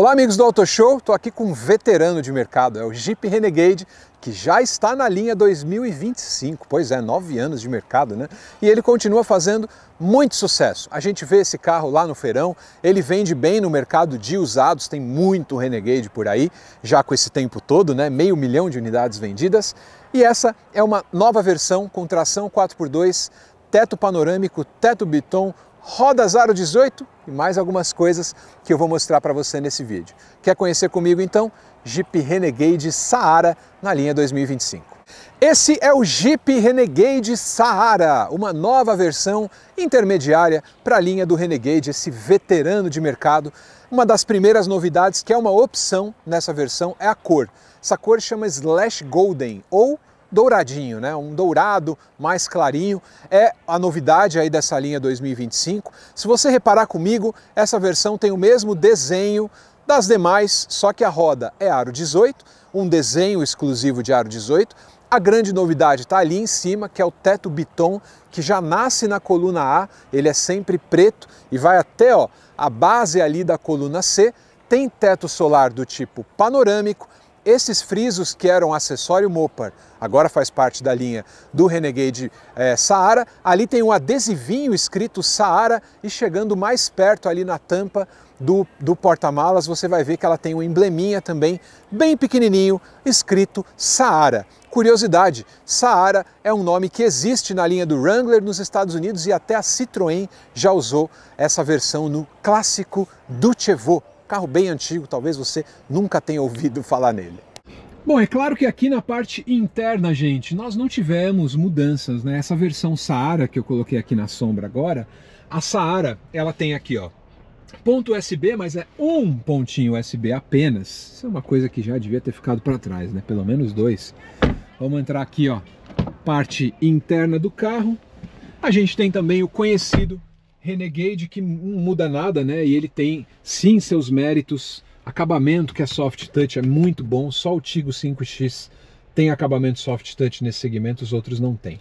Olá, amigos do Auto Show. Estou aqui com um veterano de mercado, é o Jeep Renegade, que já está na linha 2025. Pois é, nove anos de mercado, né? E ele continua fazendo muito sucesso. A gente vê esse carro lá no feirão, ele vende bem no mercado de usados, tem muito Renegade por aí, já com esse tempo todo, né? Meio milhão de unidades vendidas. E essa é uma nova versão com tração 4x2, teto panorâmico, teto biton, rodas aro 18 e mais algumas coisas que eu vou mostrar para você nesse vídeo. Quer conhecer comigo então? Jeep Renegade Saara na linha 2025. Esse é o Jeep Renegade Saara, uma nova versão intermediária para a linha do Renegade, esse veterano de mercado. Uma das primeiras novidades que é uma opção nessa versão é a cor. Essa cor chama Slash Golden ou douradinho, né? um dourado mais clarinho. É a novidade aí dessa linha 2025. Se você reparar comigo, essa versão tem o mesmo desenho das demais, só que a roda é aro 18, um desenho exclusivo de aro 18. A grande novidade está ali em cima, que é o teto biton, que já nasce na coluna A, ele é sempre preto e vai até ó, a base ali da coluna C. Tem teto solar do tipo panorâmico, esses frisos que eram acessório Mopar, agora faz parte da linha do Renegade é, Saara, ali tem um adesivinho escrito Saara e chegando mais perto ali na tampa do, do porta-malas você vai ver que ela tem um embleminha também, bem pequenininho, escrito Saara. Curiosidade, Saara é um nome que existe na linha do Wrangler nos Estados Unidos e até a Citroën já usou essa versão no clássico Duchevaux carro bem antigo, talvez você nunca tenha ouvido falar nele. Bom, é claro que aqui na parte interna, gente, nós não tivemos mudanças, né? Essa versão Saara que eu coloquei aqui na sombra agora, a Saara, ela tem aqui, ó, ponto USB, mas é um pontinho USB apenas. Isso é uma coisa que já devia ter ficado para trás, né? Pelo menos dois. Vamos entrar aqui, ó, parte interna do carro. A gente tem também o conhecido Renegade que não muda nada, né? E ele tem sim seus méritos. Acabamento que é soft touch é muito bom, só o Tigo 5X tem acabamento soft touch nesse segmento, os outros não tem.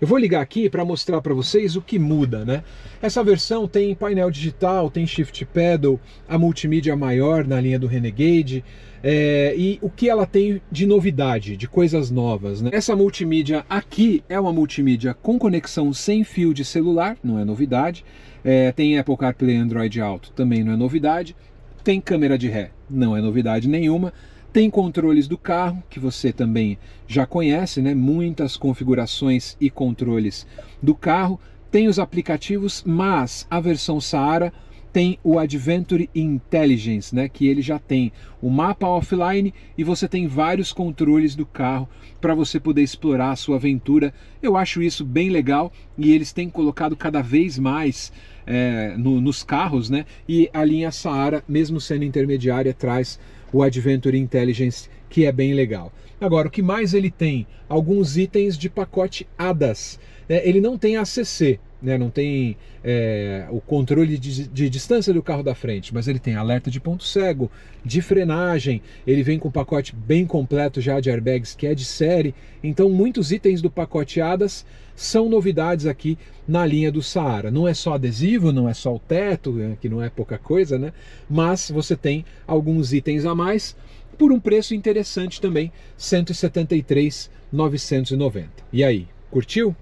Eu vou ligar aqui para mostrar para vocês o que muda, né? Essa versão tem painel digital, tem shift pedal, a multimídia maior na linha do Renegade é, e o que ela tem de novidade, de coisas novas. Né? Essa multimídia aqui é uma multimídia com conexão sem fio de celular, não é novidade. É, tem Apple CarPlay Android Auto, também não é novidade. Tem câmera de ré, não é novidade nenhuma. Tem controles do carro, que você também já conhece, né? Muitas configurações e controles do carro. Tem os aplicativos, mas a versão Saara tem o Adventure Intelligence, né, que ele já tem o mapa offline e você tem vários controles do carro para você poder explorar a sua aventura. Eu acho isso bem legal e eles têm colocado cada vez mais é, no, nos carros, né? E a linha Saara, mesmo sendo intermediária, traz o Adventure Intelligence, que é bem legal. Agora, o que mais ele tem? Alguns itens de pacote ADAS. Né? Ele não tem ACC, né? não tem é, o controle de, de, distância do carro da frente, mas ele tem alerta de ponto cego, de frenagem, ele vem com um pacote bem completo já de airbags, que é de série, então muitos itens do pacote ADAS são novidades aqui na linha do Saara. Não é só adesivo, não é só o teto, né, que não é pouca coisa, né? mas você tem alguns itens a mais, por um preço interessante também, R$ 173,990. E aí, curtiu?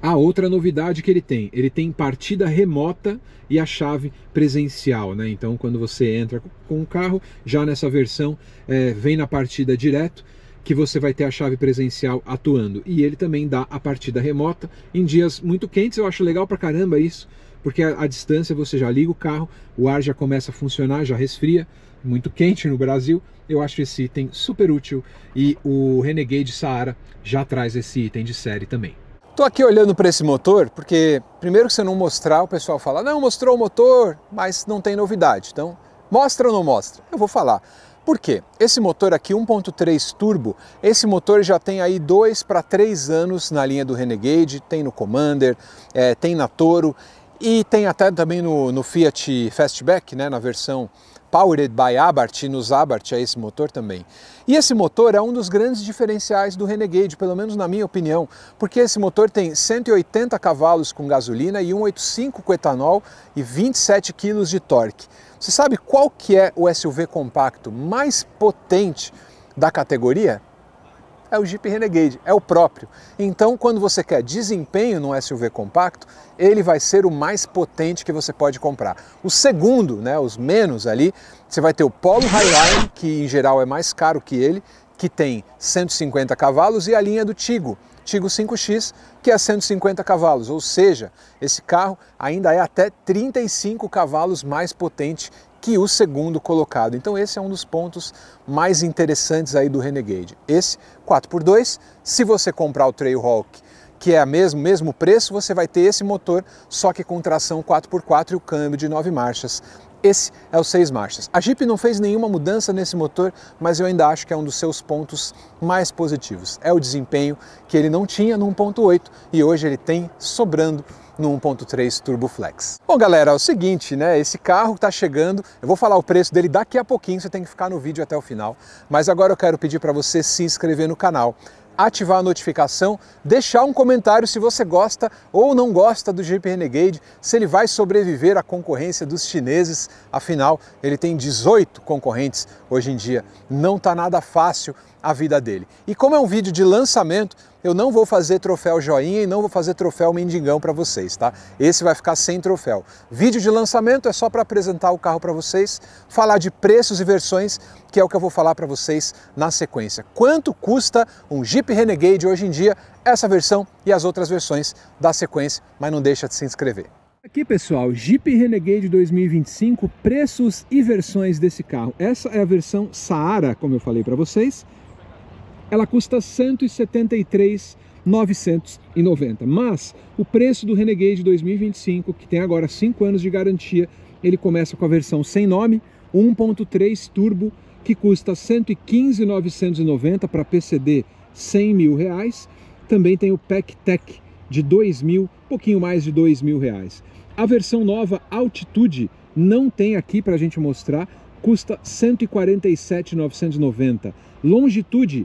A outra novidade que ele tem, ele tem partida remota e a chave presencial, né? Então, quando você entra com o carro, já nessa versão é, vem na partida direto que você vai ter a chave presencial atuando. E ele também dá a partida remota em dias muito quentes. Eu acho legal pra caramba isso, porque a, a distância você já liga o carro, o ar já começa a funcionar, já resfria. Muito quente no Brasil. Eu acho esse item super útil e o Renegade Saara já traz esse item de série também. Estou aqui olhando para esse motor porque primeiro que se eu não mostrar, o pessoal fala: "Não, mostrou o motor, mas não tem novidade". Então, mostra ou não mostra? Eu vou falar. Por quê? Esse motor aqui 1.3 turbo, esse motor já tem aí dois para três anos na linha do Renegade, tem no Commander, é, tem na Toro e tem até também no, no Fiat Fastback, né, na versão Powered by Abarth, e nos Abarth é esse motor também. E esse motor é um dos grandes diferenciais do Renegade, pelo menos na minha opinião, porque esse motor tem 180 cavalos com gasolina e 185 com etanol e 27 kg de torque. Você sabe qual que é o SUV compacto mais potente da categoria? é o Jeep Renegade, é o próprio. Então, quando você quer desempenho no SUV compacto, ele vai ser o mais potente que você pode comprar. O segundo, né, os menos ali, você vai ter o Polo Highline, que em geral é mais caro que ele, que tem 150 cavalos e a linha do Tigo, Tigo 5X, que é 150 cavalos, ou seja, esse carro ainda é até 35 cavalos mais potente que o segundo colocado. Então esse é um dos pontos mais interessantes aí do Renegade. Esse 4x2, se você comprar o Trailhawk, que é a mesmo mesmo preço, você vai ter esse motor, só que com tração 4x4 e o câmbio de 9 marchas. Esse é o 6 marchas. A Jeep não fez nenhuma mudança nesse motor, mas eu ainda acho que é um dos seus pontos mais positivos. É o desempenho que ele não tinha no 1.8 e hoje ele tem sobrando no 1.3 Turbo Flex. Bom, galera, é o seguinte, né? Esse carro está chegando, eu vou falar o preço dele daqui a pouquinho, você tem que ficar no vídeo até o final, mas agora eu quero pedir para você se inscrever no canal ativar a notificação, deixar um comentário se você gosta ou não gosta do Jeep Renegade, se ele vai sobreviver à concorrência dos chineses, afinal ele tem 18 concorrentes hoje em dia, não está nada fácil a vida dele. E como é um vídeo de lançamento, eu não vou fazer troféu joinha e não vou fazer troféu mendigão para vocês, tá? Esse vai ficar sem troféu. Vídeo de lançamento é só para apresentar o carro para vocês, falar de preços e versões, que é o que eu vou falar para vocês na sequência. Quanto custa um Jeep Renegade hoje em dia, essa versão e as outras versões da sequência, mas não deixa de se inscrever. Aqui pessoal, Jeep Renegade 2025, preços e versões desse carro. Essa é a versão Saara, como eu falei para vocês ela custa 173.990. Mas o preço do Renegade 2025, que tem agora 5 anos de garantia, ele começa com a versão sem nome, 1.3 turbo, que custa 115.990 para PCD 100 mil reais. Também tem o Pack Tech de 2 mil, pouquinho mais de 2 mil reais. A versão nova Altitude não tem aqui para a gente mostrar, custa 147.990. Longitude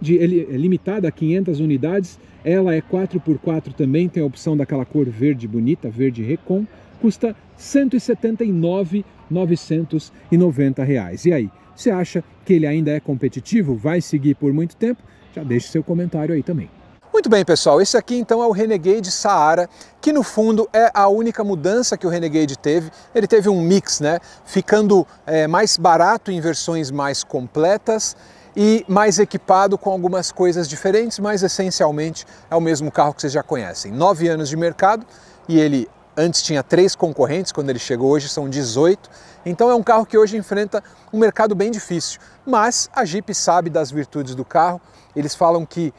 de, é limitada a 500 unidades, ela é 4x4 também, tem a opção daquela cor verde bonita, verde Recon, custa R$ 179.990. E aí, você acha que ele ainda é competitivo? Vai seguir por muito tempo? Já deixe seu comentário aí também. Muito bem, pessoal, esse aqui então é o Renegade Saara, que no fundo é a única mudança que o Renegade teve. Ele teve um mix, né? Ficando é, mais barato em versões mais completas e mais equipado com algumas coisas diferentes, mas essencialmente é o mesmo carro que vocês já conhecem. Nove anos de mercado e ele antes tinha três concorrentes, quando ele chegou hoje são 18. Então é um carro que hoje enfrenta um mercado bem difícil, mas a Jeep sabe das virtudes do carro. Eles falam que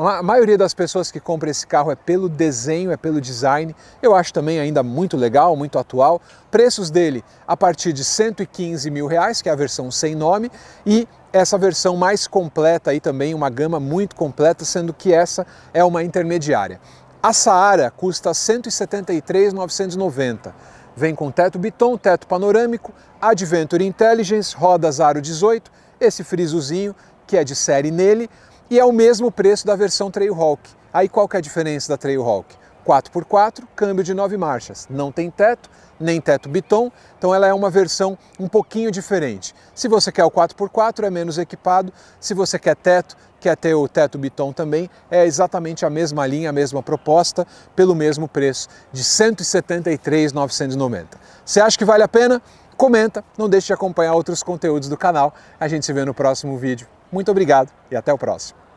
a maioria das pessoas que compra esse carro é pelo desenho, é pelo design. Eu acho também ainda muito legal, muito atual. Preços dele a partir de 115 mil reais, que é a versão sem nome, e essa versão mais completa aí também, uma gama muito completa, sendo que essa é uma intermediária. A Saara custa 173,990. Vem com teto biton, teto panorâmico, Adventure Intelligence, rodas aro 18, esse frisozinho que é de série nele e é o mesmo preço da versão Trailhawk. Aí qual que é a diferença da Trailhawk? 4x4, câmbio de 9 marchas, não tem teto, nem teto biton, então ela é uma versão um pouquinho diferente. Se você quer o 4x4 é menos equipado, se você quer teto, quer ter o teto biton também, é exatamente a mesma linha, a mesma proposta, pelo mesmo preço de 173,990. Você acha que vale a pena? Comenta, não deixe de acompanhar outros conteúdos do canal. A gente se vê no próximo vídeo. Muito obrigado e até o próximo.